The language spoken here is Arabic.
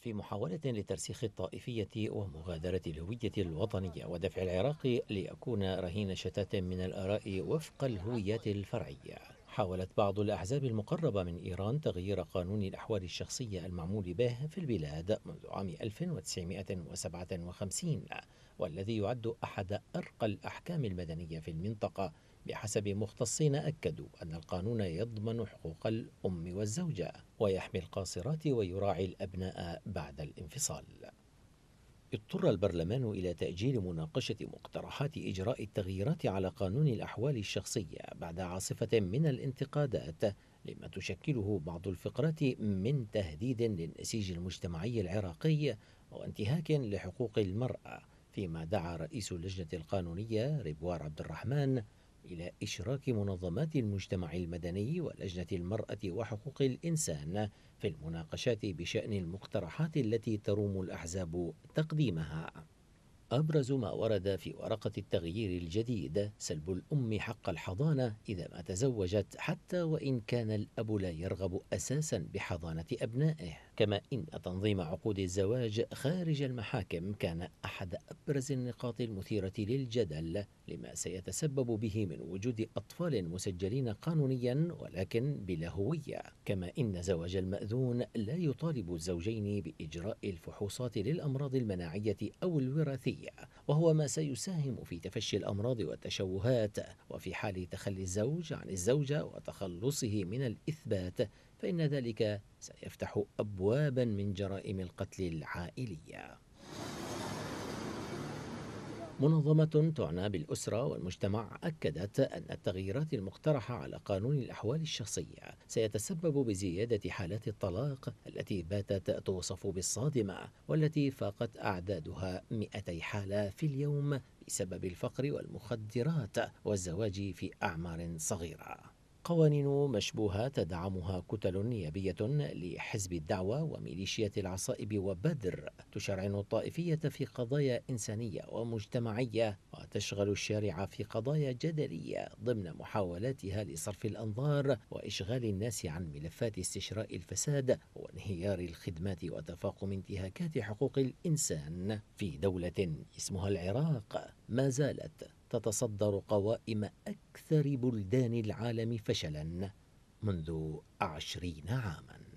في محاولة لترسيخ الطائفية ومغادرة الهوية الوطنية ودفع العراق ليكون رهين شتات من الآراء وفق الهويات الفرعية حاولت بعض الأحزاب المقربة من إيران تغيير قانون الأحوال الشخصية المعمول به في البلاد منذ عام 1957 والذي يعد أحد أرقى الأحكام المدنية في المنطقة بحسب مختصين أكدوا أن القانون يضمن حقوق الأم والزوجة ويحمي القاصرات ويراعي الأبناء بعد الانفصال اضطر البرلمان إلى تأجيل مناقشة مقترحات إجراء التغييرات على قانون الأحوال الشخصية بعد عاصفة من الانتقادات لما تشكله بعض الفقرات من تهديد للنسيج المجتمعي العراقي وانتهاك لحقوق المرأة فيما دعا رئيس اللجنة القانونية ريبوار عبد الرحمن إلى إشراك منظمات المجتمع المدني ولجنة المرأة وحقوق الإنسان في المناقشات بشأن المقترحات التي تروم الأحزاب تقديمها أبرز ما ورد في ورقة التغيير الجديد سلب الأم حق الحضانة إذا ما تزوجت حتى وإن كان الأب لا يرغب أساسا بحضانة أبنائه كما إن تنظيم عقود الزواج خارج المحاكم كان أحد أبرز النقاط المثيرة للجدل لما سيتسبب به من وجود أطفال مسجلين قانونيا ولكن بلا هوية كما إن زواج المأذون لا يطالب الزوجين بإجراء الفحوصات للأمراض المناعية أو الوراثية النفسية وهو ما سيساهم في تفشي الأمراض والتشوهات وفي حال تخلي الزوج عن الزوجة وتخلصه من الإثبات فإن ذلك سيفتح أبوابا من جرائم القتل العائلية منظمة تعنى بالأسرة والمجتمع أكدت أن التغييرات المقترحة على قانون الأحوال الشخصية سيتسبب بزيادة حالات الطلاق التي باتت توصف بالصادمة والتي فاقت أعدادها 200 حالة في اليوم بسبب الفقر والمخدرات والزواج في أعمار صغيرة قوانين مشبوهة تدعمها كتل نيابية لحزب الدعوة وميليشيات العصائب وبدر تشرعن الطائفية في قضايا إنسانية ومجتمعية وتشغل الشارع في قضايا جدلية ضمن محاولاتها لصرف الأنظار وإشغال الناس عن ملفات استشراء الفساد وانهيار الخدمات وتفاقم انتهاكات حقوق الإنسان في دولة اسمها العراق ما زالت تتصدر قوائم أكثر بلدان العالم فشلا منذ عشرين عاماً